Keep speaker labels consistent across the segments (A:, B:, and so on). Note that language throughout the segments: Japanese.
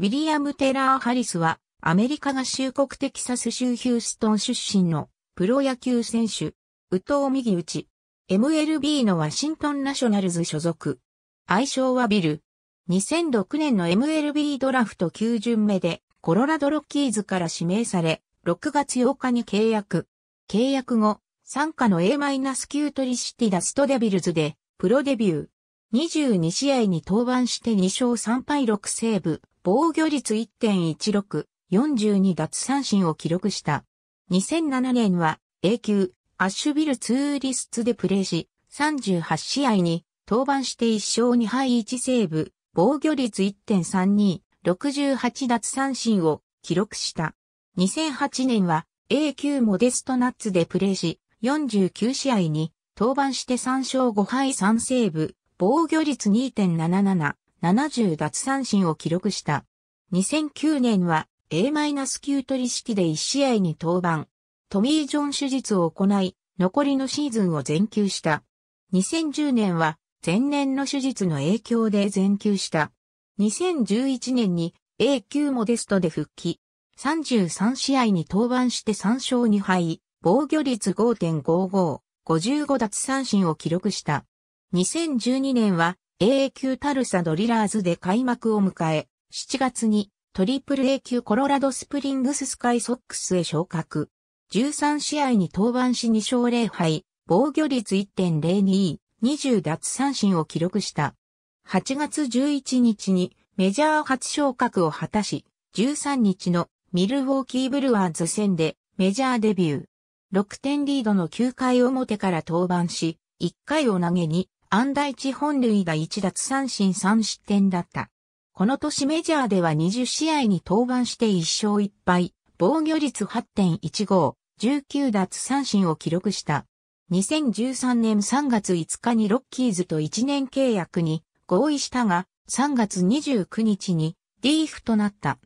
A: ウィリアム・テラー・ハリスは、アメリカ合衆国テキサス州ヒューストン出身のプロ野球選手、ウト藤右打ち、MLB のワシントンナショナルズ所属。愛称はビル。2006年の MLB ドラフト9巡目で、コロラドロッキーズから指名され、6月8日に契約。契約後、参加の a ートリシティダストデビルズで、プロデビュー。22試合に登板して2勝3敗6セーブ。防御率1.16、42奪三振を記録した。2007年は A 級アッシュビルツーリスツでプレーし、38試合に登板して1勝2敗1セーブ、防御率1.32、68奪三振を記録した。2008年は A 級モデストナッツでプレーし、49試合に登板して3勝5敗3セーブ、防御率2.77、70奪三振を記録した。2009年は A-9 取引で1試合に登板。トミー・ジョン手術を行い、残りのシーズンを全休した。2010年は前年の手術の影響で全休した。2011年に A 級モデストで復帰。33試合に登板して3勝2敗、防御率5.55、55奪三振を記録した。2012年は AA 級タルサドリラーズで開幕を迎え、7月にトリプル A 級コロラドスプリングススカイソックスへ昇格。13試合に登板し2勝0敗、防御率1.02、20奪三振を記録した。8月11日にメジャー初昇格を果たし、13日のミルウォーキーブルワーズ戦でメジャーデビュー。6点リードの9回表から登板し、1回を投げに安大地本塁打1奪三振3失点だった。この年メジャーでは20試合に登板して1勝1敗、防御率8.15、19奪三振を記録した。2013年3月5日にロッキーズと1年契約に合意したが、3月29日にリーフとなった。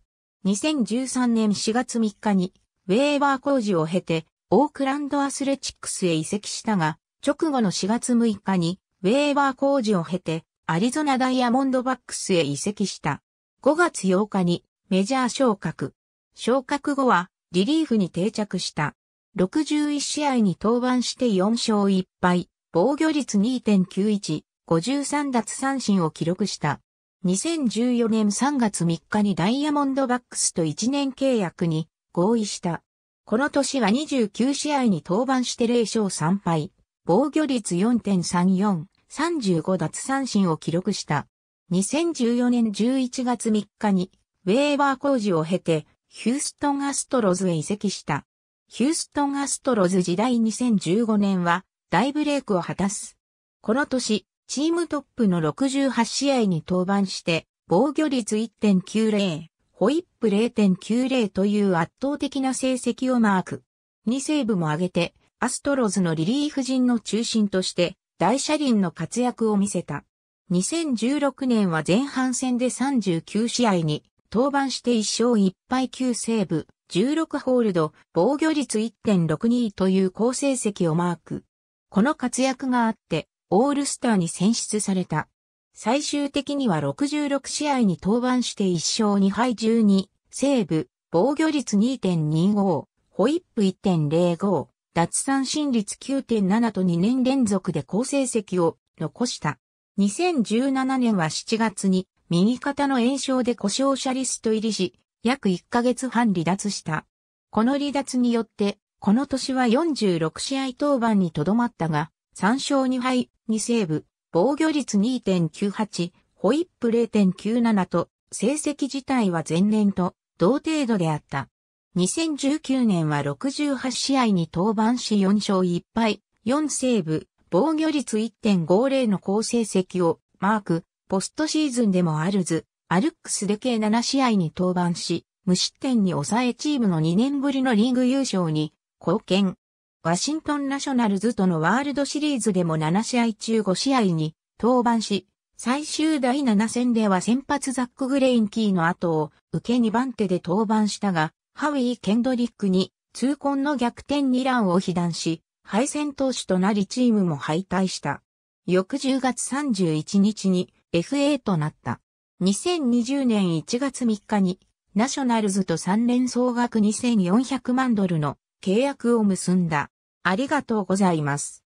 A: 2013年4月3日にウェーバー工事を経てオークランドアスレチックスへ移籍したが、直後の4月6日にウェーバー工事を経て、アリゾナダイヤモンドバックスへ移籍した。5月8日にメジャー昇格。昇格後はリリーフに定着した。61試合に登板して4勝1敗、防御率2.91、53奪三振を記録した。2014年3月3日にダイヤモンドバックスと1年契約に合意した。この年は29試合に登板して0勝3敗、防御率4.34、35奪三振を記録した。2014年11月3日に、ウェーバー工事を経て、ヒューストンアストロズへ移籍した。ヒューストンアストロズ時代2015年は、大ブレイクを果たす。この年、チームトップの68試合に登板して、防御率1.90、ホイップ0.90という圧倒的な成績をマーク。2セーブも上げて、アストロズのリリーフ陣の中心として、大車輪の活躍を見せた。2016年は前半戦で39試合に登板して1勝1敗9セーブ、16ホールド、防御率1.62という好成績をマーク。この活躍があって、オールスターに選出された。最終的には66試合に登板して1勝2敗12、セーブ、防御率2.25、ホイップ1.05、奪三振率9.7と2年連続で好成績を残した。2017年は7月に右肩の炎症で故障者リスト入りし、約1ヶ月半離脱した。この離脱によって、この年は46試合登板にとどまったが、3勝2敗、2セーブ、防御率2.98、ホイップ0.97と、成績自体は前年と同程度であった。2019年は68試合に登板し4勝1敗、4セーブ、防御率1.50の好成績をマーク、ポストシーズンでもあるず、アルックスで計7試合に登板し、無失点に抑えチームの2年ぶりのリーグ優勝に貢献。ワシントンナショナルズとのワールドシリーズでも7試合中5試合に登板し、最終第7戦では先発ザック・グレインキーの後を受け2番手で登板したが、ハウィー・ケンドリックに痛恨の逆転2ランを被弾し、敗戦投手となりチームも敗退した。翌10月31日に FA となった。2020年1月3日にナショナルズと3連総額2400万ドルの契約を結んだ。ありがとうございます。